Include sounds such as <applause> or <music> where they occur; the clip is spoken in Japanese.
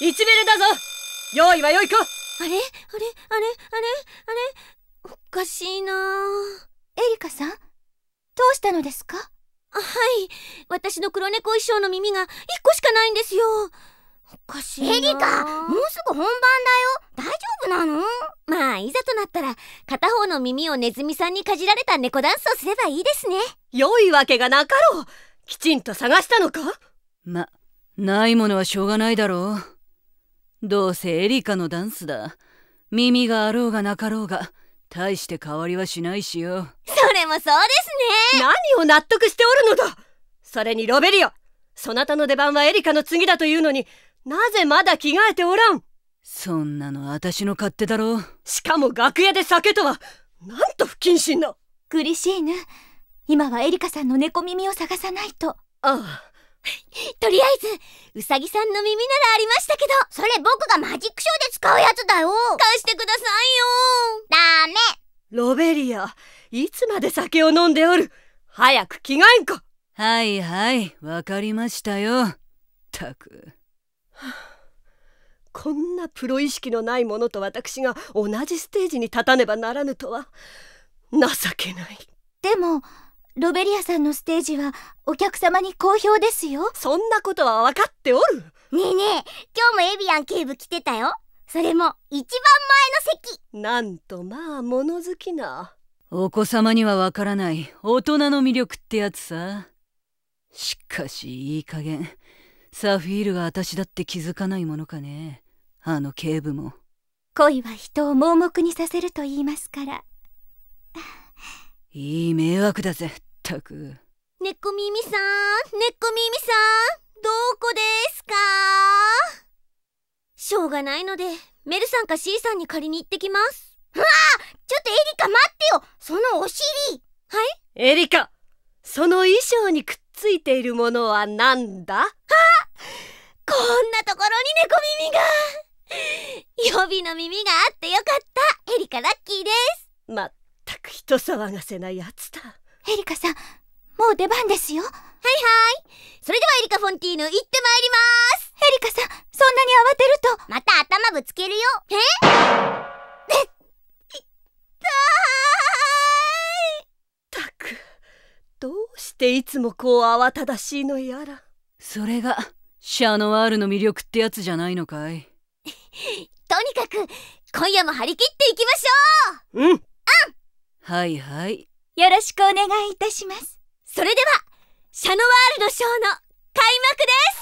1ミルだぞ用意はよいかあれあれあれあれあれおかしいなエリカさんどうしたのですかはい私の黒猫衣装の耳が1個しかないんですよおかしいエリカもうすぐ本番だよ大丈夫なのまあいざとなったら片方の耳をネズミさんにかじられた猫ダンスをすればいいですね良いわけがなかろうきちんと探したのかまないものはしょうがないだろうどうせエリカのダンスだ耳があろうがなかろうが大して変わりはしないしよそれもそうですね何を納得しておるのだそれにロベリオそなたの出番はエリカの次だというのになぜまだ着替えておらんそんなの私の勝手だろうしかも楽屋で酒とはなんと不謹慎な苦リシーヌ今はエリカさんの猫耳を探さないとああ <laughs> とりあえずうさぎさんの耳ならありましたけどそれ僕がマジックショーで使うやつだよ貸してくださいよダメロベリアいつまで酒を飲んでおる早く着替えんかはいはいわかりましたよたく、はあ、こんなプロ意識のないものと私が同じステージに立たねばならぬとは情けないでもロベリアさんのステージはお客様に好評ですよそんなことは分かっておるねえねえ今日もエビアン警部来てたよそれも一番前の席なんとまあ物好きなお子様にはわからない大人の魅力ってやつさしかしいい加減サフィールは私だって気づかないものかねあの警部も恋は人を盲目にさせると言いますからいい迷惑だぜったくねこみみさんねこみみさんどこですかしょうがないのでメルさんか C さんに借りに行ってきますあ、わちょっとエリカ待ってよそのお尻はいエリカその衣装にくっついているものはなんだあこんなところに猫耳が予備の耳があってよかったエリカラッキーですまっ人騒がせなやつだエリカさんもう出番ですよはいはいそれではエリカフォンティーヌ行ってまいりますエリカさんそんなに慌てるとまた頭ぶつけるよえっ痛いったくどうしていつもこう慌ただしいのやらそれがシャノワールの魅力ってやつじゃないのかい <laughs> とにかく今夜も張り切っていきましょううんはいはいよろしくお願いいたしますそれではシャノワールドショーの開幕です